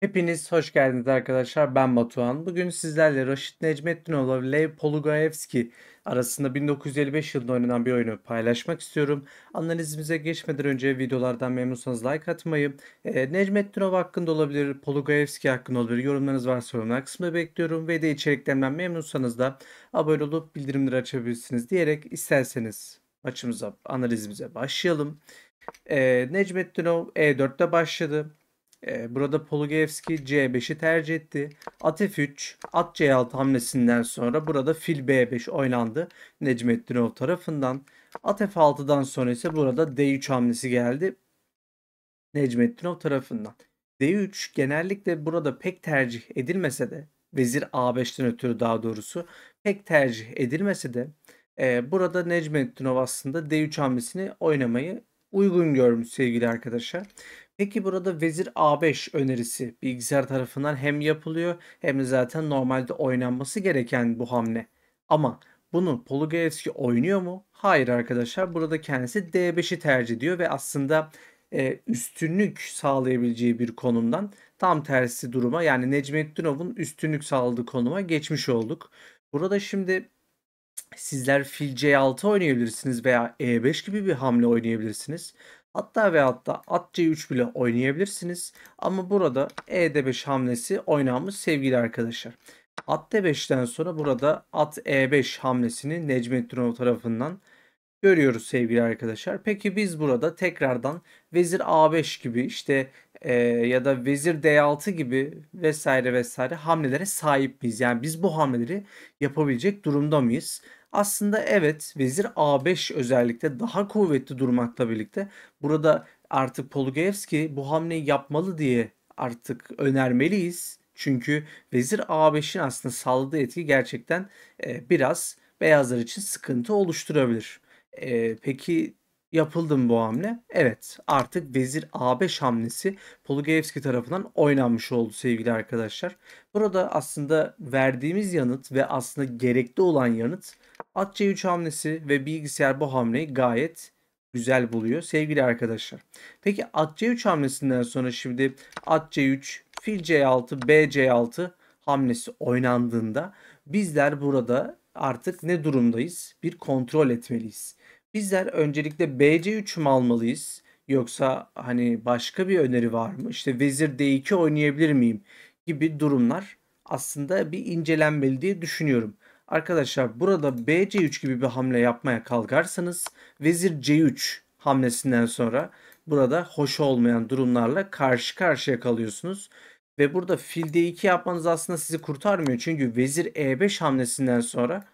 Hepiniz hoş geldiniz arkadaşlar. Ben Batuhan. Bugün sizlerle Raşit Necmetdinoğlu ve Lev Polugayevski arasında 1955 yılında oynanan bir oyunu paylaşmak istiyorum. Analizimize geçmeden önce videolardan memnunsanız like atmayı, e, Necmetdinov hakkında olabilir, Polugayevski hakkında olabilir yorumlarınız varsa yorumlar kısmında bekliyorum ve de içeriklerimden memnunsanız da abone olup bildirimleri açabilirsiniz diyerek isterseniz maçımıza, analizimize başlayalım. E, Necmetdinov E4'te başladı. Ee, burada Polugevski C5'i tercih etti. At F3, at C6 hamlesinden sonra burada fil B5 oynandı Necmettinov tarafından. At F6'dan sonra ise burada D3 hamlesi geldi Necmettinov tarafından. D3 genellikle burada pek tercih edilmese de vezir A5'ten ötürü daha doğrusu pek tercih edilmese de e, burada Necmettinov aslında D3 hamlesini oynamayı uygun görmüş sevgili arkadaşlar. Peki burada vezir A5 önerisi bilgisayar tarafından hem yapılıyor hem de zaten normalde oynanması gereken bu hamle. Ama bunu Polugaevski oynuyor mu? Hayır arkadaşlar burada kendisi D5'i tercih ediyor ve aslında e, üstünlük sağlayabileceği bir konumdan tam tersi duruma yani Necmettinov'un üstünlük sağladığı konuma geçmiş olduk. Burada şimdi sizler fil C6 oynayabilirsiniz veya E5 gibi bir hamle oynayabilirsiniz. Hatta ve hatta at c3 bile oynayabilirsiniz. Ama burada e d5 hamlesi oynanmış sevgili arkadaşlar. At d5'ten sonra burada at e5 hamlesini Necmettinov tarafından görüyoruz sevgili arkadaşlar. Peki biz burada tekrardan vezir a5 gibi işte e, ya da vezir d6 gibi vesaire vesaire hamlelere sahip miyiz? Yani biz bu hamleleri yapabilecek durumda mıyız? Aslında evet vezir A5 özellikle daha kuvvetli durmakla birlikte burada artık Polugevski bu hamleyi yapmalı diye artık önermeliyiz. Çünkü vezir A5'in aslında sağladığı etki gerçekten e, biraz beyazlar için sıkıntı oluşturabilir. E, peki Yapıldı mı bu hamle? Evet artık vezir A5 hamlesi Polugevski tarafından oynanmış oldu sevgili arkadaşlar. Burada aslında verdiğimiz yanıt ve aslında gerekli olan yanıt at C3 hamlesi ve bilgisayar bu hamleyi gayet güzel buluyor sevgili arkadaşlar. Peki at C3 hamlesinden sonra şimdi at C3, fil C6, bc 6 hamlesi oynandığında bizler burada artık ne durumdayız? Bir kontrol etmeliyiz. Bizler öncelikle BC3 mü almalıyız? Yoksa hani başka bir öneri var mı? İşte vezir D2 oynayabilir miyim? Gibi durumlar aslında bir incelenmeli diye düşünüyorum. Arkadaşlar burada BC3 gibi bir hamle yapmaya kalkarsanız vezir C3 hamlesinden sonra burada hoş olmayan durumlarla karşı karşıya kalıyorsunuz. Ve burada fil D2 yapmanız aslında sizi kurtarmıyor. Çünkü vezir E5 hamlesinden sonra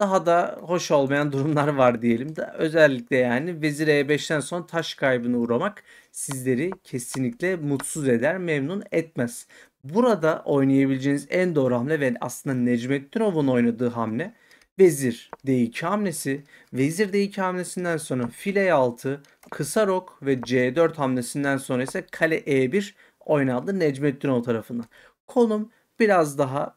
daha da hoş olmayan durumlar var diyelim de. Özellikle yani Vezir E5'ten sonra taş kaybını uğramak sizleri kesinlikle mutsuz eder, memnun etmez. Burada oynayabileceğiniz en doğru hamle ve aslında Necmettinov'un oynadığı hamle Vezir D2 hamlesi. Vezir D2 hamlesinden sonra fil e 6, kısa rok ve C4 hamlesinden sonra ise kale E1 oynandı Necmettinov tarafından. Konum biraz daha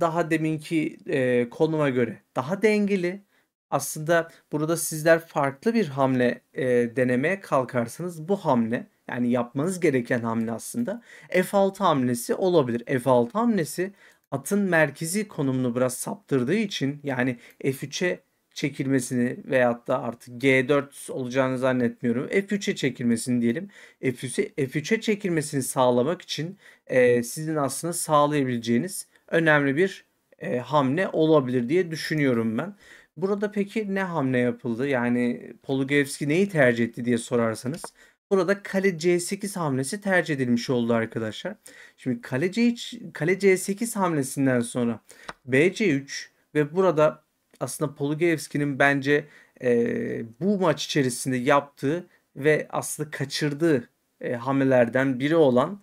daha deminki e, konuma göre daha dengeli. Aslında burada sizler farklı bir hamle e, denemeye kalkarsanız bu hamle yani yapmanız gereken hamle aslında F6 hamlesi olabilir. F6 hamlesi atın merkezi konumunu biraz saptırdığı için yani F3'e çekilmesini veyahut da artık G4 olacağını zannetmiyorum. F3'e çekilmesini diyelim. F3'e F3'e çekilmesini sağlamak için e, sizin aslında sağlayabileceğiniz önemli bir e, hamle olabilir diye düşünüyorum ben. Burada peki ne hamle yapıldı? Yani Polugevski neyi tercih etti diye sorarsanız. Burada kale C8 hamlesi tercih edilmiş oldu arkadaşlar. Şimdi kale, C3, kale C8 hamlesinden sonra BC3 ve burada aslında Polugevski'nin bence e, bu maç içerisinde yaptığı ve aslında kaçırdığı e, hamlelerden biri olan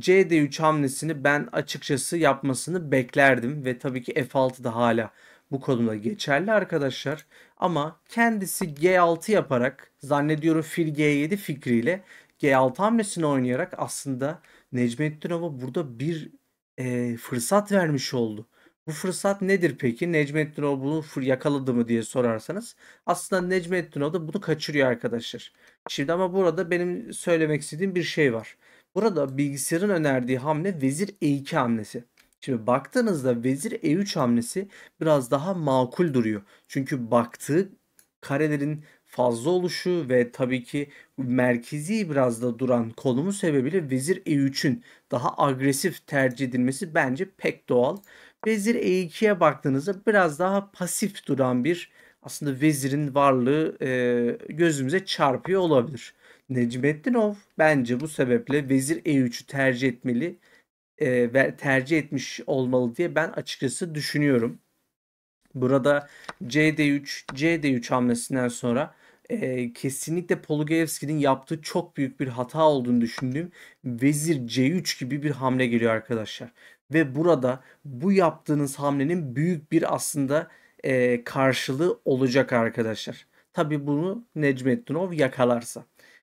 CD3 hamlesini ben açıkçası yapmasını beklerdim ve tabii ki F6'da hala bu konuda geçerli arkadaşlar. Ama kendisi G6 yaparak zannediyorum fil G7 fikriyle G6 hamlesini oynayarak aslında Necmettin Ova burada bir e, fırsat vermiş oldu. Bu fırsat nedir peki? Necmettin Ova bunu yakaladı mı diye sorarsanız. Aslında Necmettin Ova da bunu kaçırıyor arkadaşlar. Şimdi ama burada benim söylemek istediğim bir şey var. Burada bilgisayarın önerdiği hamle vezir e2 hamlesi. Şimdi baktığınızda vezir e3 hamlesi biraz daha makul duruyor. Çünkü baktığı karelerin fazla oluşu ve tabii ki merkezi biraz da duran konumu sebebiyle vezir e3'ün daha agresif tercih edilmesi bence pek doğal. Vezir e2'ye baktığınızda biraz daha pasif duran bir aslında vezirin varlığı e, gözümüze çarpıyor olabilir. Necmettinov bence bu sebeple vezir e3'ü tercih etmeli e, ve tercih etmiş olmalı diye ben açıkçası düşünüyorum. Burada cd3 cd3 hamlesinden sonra e, kesinlikle Polugevski'nin yaptığı çok büyük bir hata olduğunu düşündüğüm vezir c3 gibi bir hamle geliyor arkadaşlar. Ve burada bu yaptığınız hamlenin büyük bir aslında e, karşılığı olacak arkadaşlar. Tabi bunu Necmettinov yakalarsa.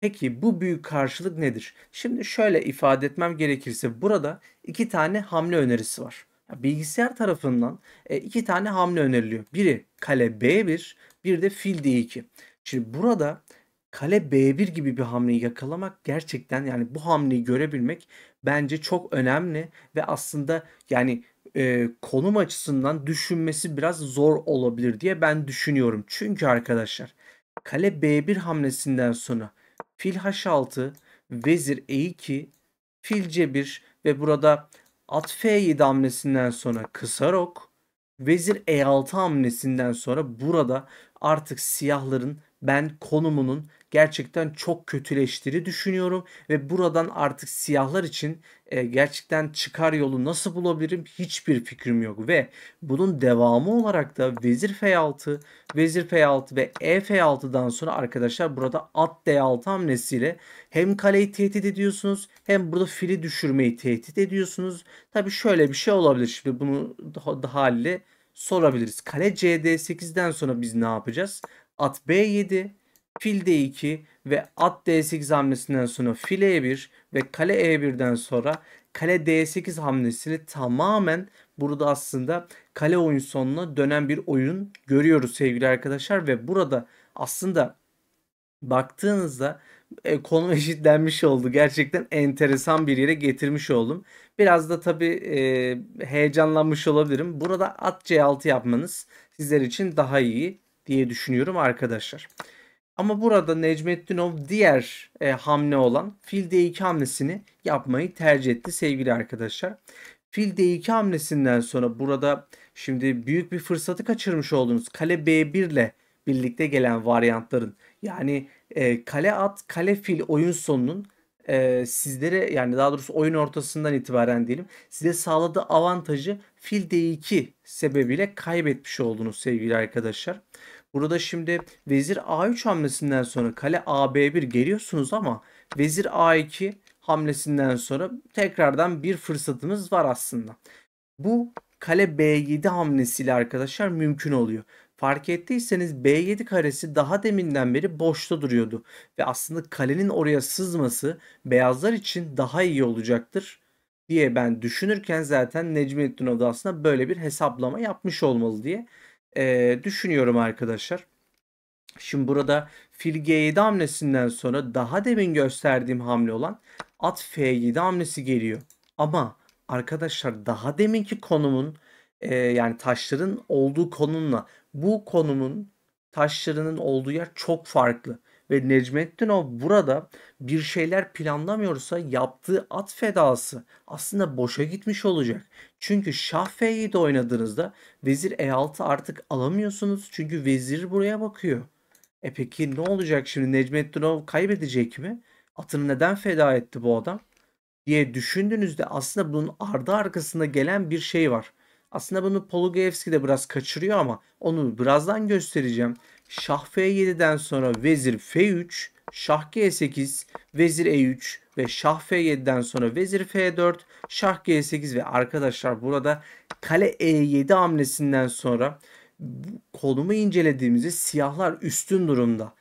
Peki bu büyük karşılık nedir? Şimdi şöyle ifade etmem gerekirse burada iki tane hamle önerisi var. Bilgisayar tarafından e, iki tane hamle öneriliyor. Biri kale B1, bir de fil D2. Şimdi burada kale B1 gibi bir hamleyi yakalamak gerçekten yani bu hamleyi görebilmek bence çok önemli ve aslında yani e, konum açısından düşünmesi biraz zor olabilir diye ben düşünüyorum. Çünkü arkadaşlar kale B1 hamlesinden sonra fil h6, vezir e2, fil c1 ve burada at f7 hamlesinden sonra kısa rok, vezir e6 hamlesinden sonra burada artık siyahların ben konumunun gerçekten çok kötüleştiri düşünüyorum ve buradan artık siyahlar için e, gerçekten çıkar yolu nasıl bulabilirim hiçbir fikrim yok ve bunun devamı olarak da vezir f6, vezir f6 ve e f6'dan sonra arkadaşlar burada at d6 hamlesiyle hem kaleyi tehdit ediyorsunuz hem burada fili düşürmeyi tehdit ediyorsunuz. Tabi şöyle bir şey olabilir şimdi bunu daha, daha haliyle sorabiliriz. Kale cd8'den sonra biz ne yapacağız? at b7, fil d2 ve at d8 hamlesinden sonra fil e1 ve kale e1'den sonra kale d8 hamlesini tamamen burada aslında kale oyun sonuna dönen bir oyun görüyoruz sevgili arkadaşlar ve burada aslında baktığınızda e, konu eşitlenmiş oldu. Gerçekten enteresan bir yere getirmiş oldum. Biraz da tabii e, heyecanlanmış olabilirim. Burada at C6 yapmanız sizler için daha iyi diye düşünüyorum arkadaşlar. Ama burada Necmettinov diğer e, hamle olan fil d2 hamlesini yapmayı tercih etti sevgili arkadaşlar. Fil d2 hamlesinden sonra burada şimdi büyük bir fırsatı kaçırmış oldunuz. Kale b1 ile birlikte gelen varyantların yani e, kale at kale fil oyun sonunun e, sizlere yani daha doğrusu oyun ortasından itibaren diyelim size sağladığı avantajı fil d2 sebebiyle kaybetmiş oldunuz sevgili arkadaşlar. Burada şimdi vezir A3 hamlesinden sonra kale AB1 geliyorsunuz ama vezir A2 hamlesinden sonra tekrardan bir fırsatımız var aslında. Bu kale B7 hamlesiyle arkadaşlar mümkün oluyor. Fark ettiyseniz B7 karesi daha deminden beri boşta duruyordu. Ve aslında kalenin oraya sızması beyazlar için daha iyi olacaktır diye ben düşünürken zaten Necmettin Oda aslında böyle bir hesaplama yapmış olmalı diye e, düşünüyorum arkadaşlar. Şimdi burada fil G7 hamlesinden sonra daha demin gösterdiğim hamle olan at F7 hamlesi geliyor. Ama arkadaşlar daha deminki konumun e, yani taşların olduğu konumla bu konumun taşlarının olduğu yer çok farklı. Ve Necmettinov burada bir şeyler planlamıyorsa yaptığı at fedası aslında boşa gitmiş olacak. Çünkü şah F7 oynadığınızda vezir E6 artık alamıyorsunuz. Çünkü vezir buraya bakıyor. E peki ne olacak şimdi Necmettinov kaybedecek mi? Atını neden feda etti bu adam? diye düşündüğünüzde aslında bunun ardı arkasında gelen bir şey var. Aslında bunu Polugevski de biraz kaçırıyor ama onu birazdan göstereceğim. Şah F7'den sonra vezir F3, şah G8, vezir E3 ve şah F7'den sonra vezir F4, şah G8 ve arkadaşlar burada kale E7 hamlesinden sonra kolumu incelediğimizde siyahlar üstün durumda.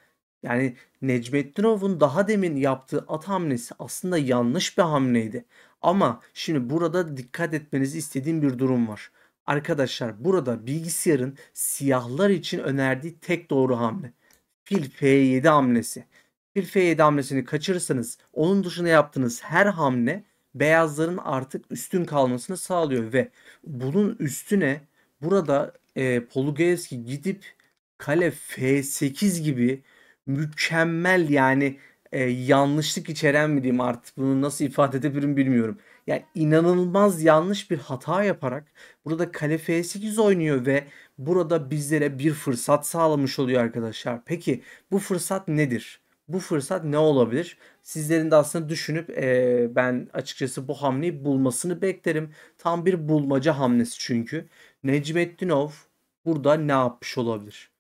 Yani Necmettinov'un daha demin yaptığı at hamlesi aslında yanlış bir hamleydi. Ama şimdi burada dikkat etmenizi istediğim bir durum var. Arkadaşlar burada bilgisayarın siyahlar için önerdiği tek doğru hamle. Fil F7 hamlesi. Fil F7 hamlesini kaçırırsanız onun dışında yaptığınız her hamle beyazların artık üstün kalmasını sağlıyor ve bunun üstüne burada e, Polugevski gidip kale F8 gibi mükemmel yani e, yanlışlık içeren mi diyeyim artık bunu nasıl ifade edebilirim bilmiyorum. Yani inanılmaz yanlış bir hata yaparak burada kale F8 oynuyor ve burada bizlere bir fırsat sağlamış oluyor arkadaşlar. Peki bu fırsat nedir? Bu fırsat ne olabilir? Sizlerin de aslında düşünüp e, ben açıkçası bu hamleyi bulmasını beklerim. Tam bir bulmaca hamlesi çünkü. Necmettinov burada ne yapmış olabilir?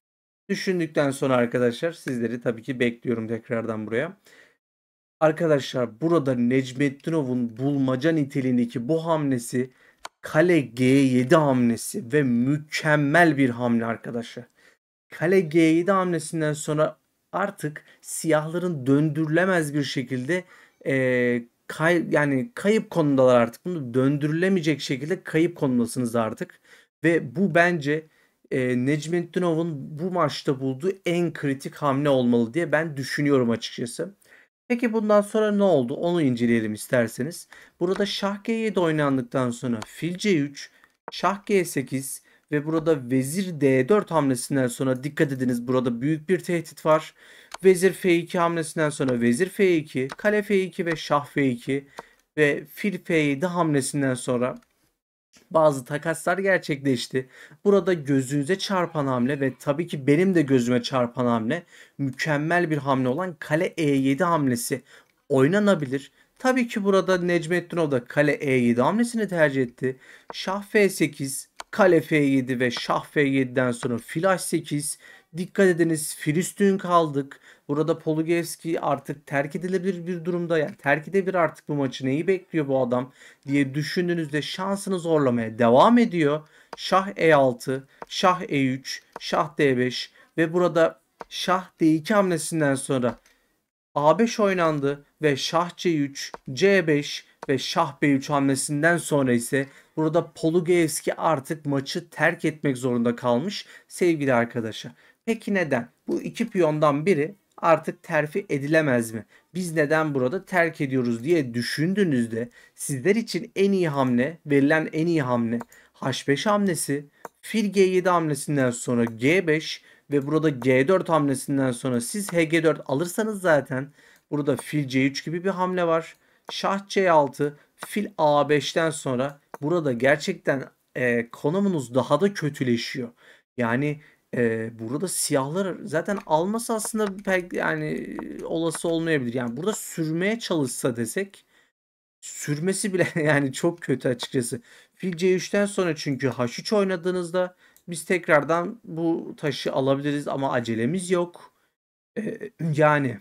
Düşündükten sonra arkadaşlar sizleri tabii ki bekliyorum tekrardan buraya. Arkadaşlar burada Necmettinov'un bulmaca niteliğindeki bu hamlesi kale G7 hamlesi ve mükemmel bir hamle arkadaşlar. Kale G7 hamlesinden sonra artık siyahların döndürülemez bir şekilde e, kay, yani kayıp konumdalar artık. Bunu döndürülemeyecek şekilde kayıp konumdasınız artık. Ve bu bence e, Necmettinov'un bu maçta bulduğu en kritik hamle olmalı diye ben düşünüyorum açıkçası. Peki bundan sonra ne oldu? Onu inceleyelim isterseniz. Burada şah g7 oynandıktan sonra fil c3, şah g8 ve burada vezir d4 hamlesinden sonra dikkat ediniz burada büyük bir tehdit var. Vezir f2 hamlesinden sonra vezir f2, kale f2 ve şah f2 ve fil f7 hamlesinden sonra bazı takaslar gerçekleşti. Burada gözünüze çarpan hamle ve tabii ki benim de gözüme çarpan hamle mükemmel bir hamle olan kale E7 hamlesi oynanabilir. Tabii ki burada Necmettin o da kale E7 hamlesini tercih etti. Şah F8, kale F7 ve şah F7'den sonra fil H8 Dikkat ediniz Filistin kaldık. Burada Polugevski artık terk edilebilir bir durumda. Yani terk edebilir artık bu maçı neyi bekliyor bu adam diye düşündüğünüzde şansını zorlamaya devam ediyor. Şah E6, Şah E3, Şah D5 ve burada Şah D2 hamlesinden sonra A5 oynandı ve Şah C3, C5 ve Şah B3 hamlesinden sonra ise burada Polugevski artık maçı terk etmek zorunda kalmış sevgili arkadaşa. Peki neden? Bu iki piyondan biri artık terfi edilemez mi? Biz neden burada terk ediyoruz diye düşündüğünüzde sizler için en iyi hamle, verilen en iyi hamle H5 hamlesi, fil G7 hamlesinden sonra G5 ve burada G4 hamlesinden sonra siz HG4 alırsanız zaten burada fil C3 gibi bir hamle var. Şah C6, fil A5'ten sonra burada gerçekten e, konumunuz daha da kötüleşiyor. Yani ee, burada siyahlar zaten alması aslında pek yani olası olmayabilir. Yani burada sürmeye çalışsa desek sürmesi bile yani çok kötü açıkçası. Fil C3'ten sonra çünkü H3 oynadığınızda biz tekrardan bu taşı alabiliriz ama acelemiz yok. Ee, yani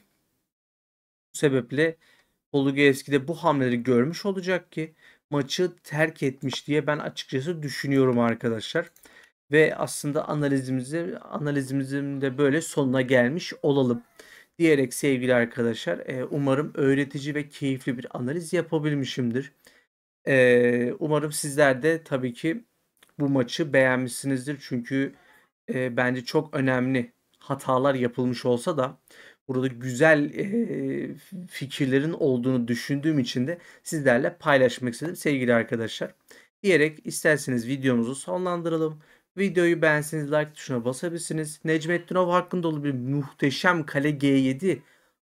bu sebeple Polugaevski de bu hamleleri görmüş olacak ki maçı terk etmiş diye ben açıkçası düşünüyorum arkadaşlar ve aslında analizimizi analizimizin de böyle sonuna gelmiş olalım. Diyerek sevgili arkadaşlar e, umarım öğretici ve keyifli bir analiz yapabilmişimdir. E, umarım sizler de tabii ki bu maçı beğenmişsinizdir. Çünkü e, bence çok önemli hatalar yapılmış olsa da burada güzel e, fikirlerin olduğunu düşündüğüm için de sizlerle paylaşmak istedim sevgili arkadaşlar. Diyerek isterseniz videomuzu sonlandıralım. Videoyu beğenseniz like tuşuna basabilirsiniz. Necmettin Ov hakkında olabilir. Muhteşem kale G7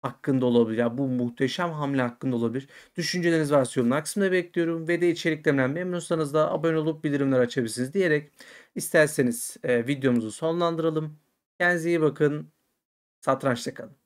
hakkında olabilir. Ya yani bu muhteşem hamle hakkında olabilir. Düşünceleriniz varsa yorumlar kısmında bekliyorum. Ve de içeriklerimden memnunsanız da abone olup bildirimleri açabilirsiniz diyerek isterseniz e, videomuzu sonlandıralım. Kendinize iyi bakın. Satrançta kalın.